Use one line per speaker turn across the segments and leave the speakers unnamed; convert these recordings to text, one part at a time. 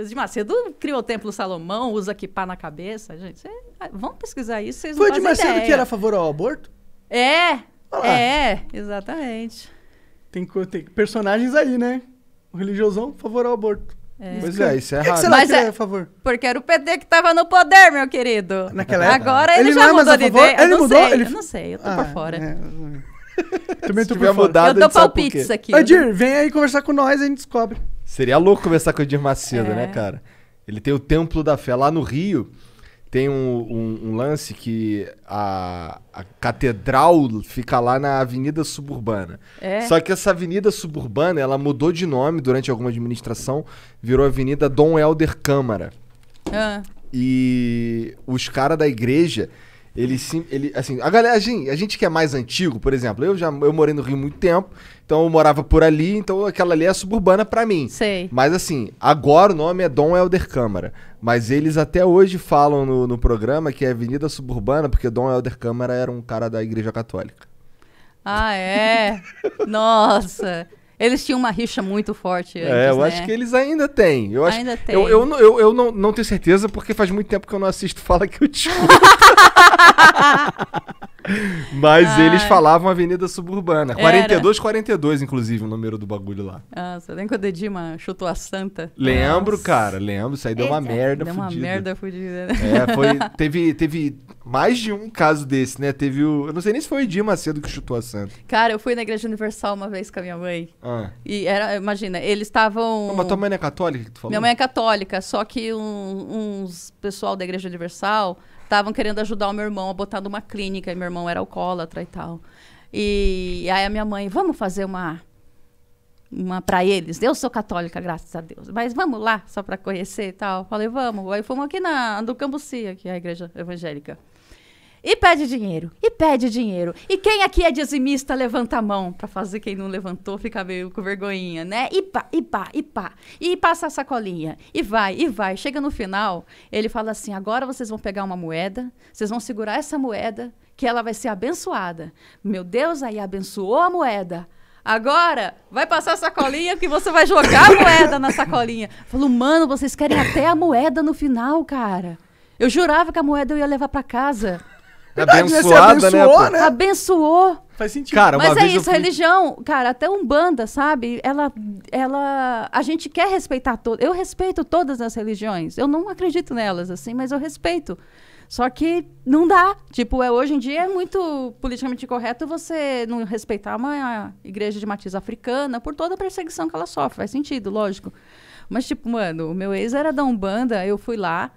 Os de Macedo criou o Templo Salomão, usa kipá na cabeça. Gente, cê, ah, vamos pesquisar isso, vocês Foi o de Macedo ideia. que era a favor ao aborto? É, é, exatamente.
Tem, tem, personagens aí, né? O religiosão, favor ao aborto. É. Pois é, isso é errado. Que Mas é, é, a favor?
Porque era o PT que estava no poder, meu querido. Naquela época. Agora ele, ele já é mudou de ideia. Ele eu mudou? Sei, ele... Eu não sei, eu tô ah, por
fora. É. Hum. Também tô por fora. Mudado, eu dou palpites aqui. Edir, vem aí conversar com nós e a gente descobre. Seria louco conversar com o Edir Macedo, né, é. né, cara? Ele tem o Templo da Fé. Lá no Rio, tem um, um, um lance que a, a, catedral fica lá na Avenida Suburbana. É. Só que essa Avenida Suburbana, ela mudou de nome durante alguma administração, virou Avenida Dom Helder Câmara. Ah. E os caras da igreja ele sim, ele assim, a galera, a gente, a gente que é mais antigo, por exemplo, eu já eu morei no Rio muito tempo, então eu morava por ali, então aquela ali é suburbana para mim. Sei. Mas assim, agora o nome é Dom Helder Câmara, mas eles até hoje falam no, no programa que é Avenida Suburbana porque Dom Helder Câmara era um cara da Igreja Católica.
Ah, é. Nossa. Eles tinham uma rixa muito forte. É, antes, é, eu né? acho que
eles ainda têm. Eu ainda acho, tem. Eu, eu, eu, eu não, não tenho certeza, porque faz muito tempo que eu não assisto Fala que eu te Mas eles falavam Avenida Suburbana. 4242, inclusive, o número do bagulho lá.
Ah, você lembra quando o Dima chutou a santa? Lembro, Nossa. cara, lembro. Isso aí deu Eita, uma merda deu fudida. Deu uma merda fudida. Né? É, foi,
teve, teve mais de um caso desse, né? Teve o... Eu não sei nem se foi o Dima cedo que chutou a santa.
Cara, eu fui na Igreja Universal uma vez com a minha mãe. Ah. E era, imagina, eles estavam... Mas tua mãe
não é católica que tu falou? Minha mãe é
católica, só que um, uns pessoal da Igreja Universal estavam querendo ajudar o meu irmão a botar numa clínica, e meu irmão era alcoólatra e tal. E, e aí a minha mãe, vamos fazer uma uma para eles. Eu sou católica, graças a Deus. Mas vamos lá, só para conhecer e tal. Falei, vamos. Aí fomos aqui na, do Cambuci, aqui a igreja evangélica. E pede dinheiro, e pede dinheiro. E quem aqui é dizimista, levanta a mão para fazer quem não levantou ficar meio com vergonhinha, né? E pá, e pá, e pá. E passa a sacolinha, e vai, e vai. Chega no final, ele fala assim: agora vocês vão pegar uma moeda, vocês vão segurar essa moeda, que ela vai ser abençoada. Meu Deus, aí abençoou a moeda. Agora, vai passar a sacolinha que você vai jogar a moeda na sacolinha. Falou, mano, vocês querem até a moeda no final, cara. Eu jurava que a moeda eu ia levar para casa.
Abençoada, né, né?
Abençoou. Faz sentido. Cara, Mas é isso, fui... religião, cara, até Umbanda, sabe? Ela, ela, a gente quer respeitar todo. Eu respeito todas as religiões. Eu não acredito nelas, assim, mas eu respeito. Só que não dá. Tipo, é, hoje em dia é muito politicamente correto você não respeitar uma igreja de matiz africana por toda a perseguição que ela sofre. Faz sentido, lógico. Mas, tipo, mano, o meu ex era da Umbanda, eu fui lá.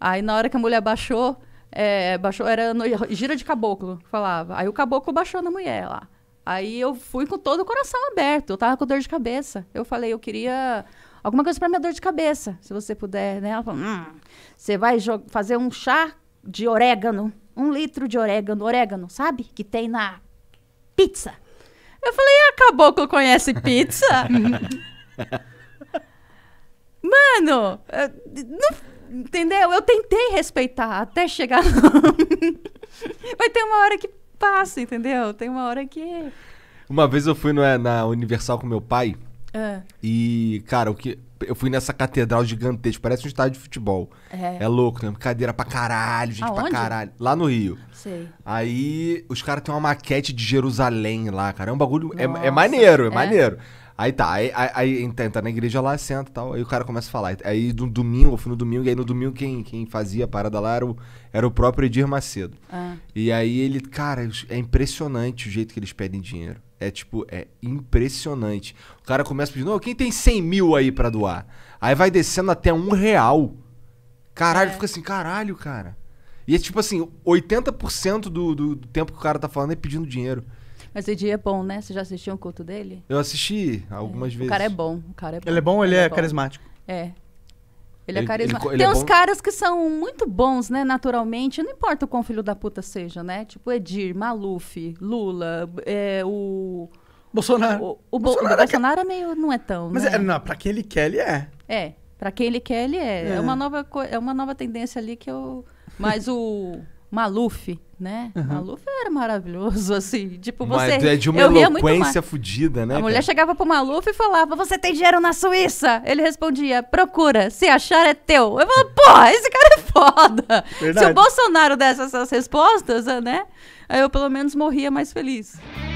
Aí, na hora que a mulher baixou, é, baixou, era no, gira de caboclo, falava. Aí o caboclo baixou na mulher lá. Aí eu fui com todo o coração aberto, eu tava com dor de cabeça. Eu falei, eu queria alguma coisa para minha dor de cabeça, se você puder, né? Ela falou, hum, você vai fazer um chá de orégano, um litro de orégano, orégano, sabe? Que tem na pizza. Eu falei, ah, caboclo conhece pizza? Mano, eh, não, Entendeu? Eu tentei respeitar até chegar. Vai ter uma hora que passa, entendeu? Tem uma hora que.
Uma vez eu fui no, eh, na Universal com meu pai. É. E, cara, o que. Eu fui nessa catedral gigantesca, parece um estádio de futebol. É, é louco, né? Cadeira pra caralho, gente Aonde? pra caralho. Lá no Rio. Sei. Aí os caras têm uma maquete de Jerusalém lá, cara. É um bagulho. É, é, maneiro, é, é. maneiro. Aí tá, aí, aí, aí tá, entra na igreja lá, senta e tal. Aí o cara começa a falar. Aí no domingo, eu fui no domingo, e aí no domingo quem, quem fazia a parada lá era o, era o próprio Edir Macedo. Ah. E aí ele, cara, é impressionante o jeito que eles pedem dinheiro. É tipo, é impressionante. O cara começa pedindo, oh, quem tem 100 mil aí para doar? Aí vai descendo até um real. Caralho, é. fica assim, caralho, cara. E é tipo assim, 80% do, do, do tempo que o cara tá falando é pedindo dinheiro.
Mas o Edir é bom, né? Você já assistiu um culto dele?
Eu assisti algumas é. vezes. O cara é bom.
O cara é bom. Ele é bom ou ele, ele é, é carismático? É.
Ele, é carismático. Ele, Tem é uns caras
que são muito bons, né, naturalmente. Não importa o quão filho da puta seja, né? Tipo Edir, Maluf, Lula, é, o... Bolsonaro. O, o, Bolsonaro, é o Bolsonaro é meio... Não é tão, Mas né? é, não,
pra quem ele quer, ele é.
É. Pra quem ele quer, ele é. É, uma, nova, é uma nova tendência ali que eu... Mas o... Maluf, né? Uhum. Maluf era maravilhoso, assim. Tipo, você. Mas é de uma eu eloquência fodida, né? A mulher cara? chegava pro Maluf e falava: Você tem dinheiro na Suíça? Ele respondia: Procura, se achar é teu. Eu falava: Porra, esse cara é foda. Verdade. Se o Bolsonaro desse essas respostas, né? Aí eu pelo menos morria mais feliz.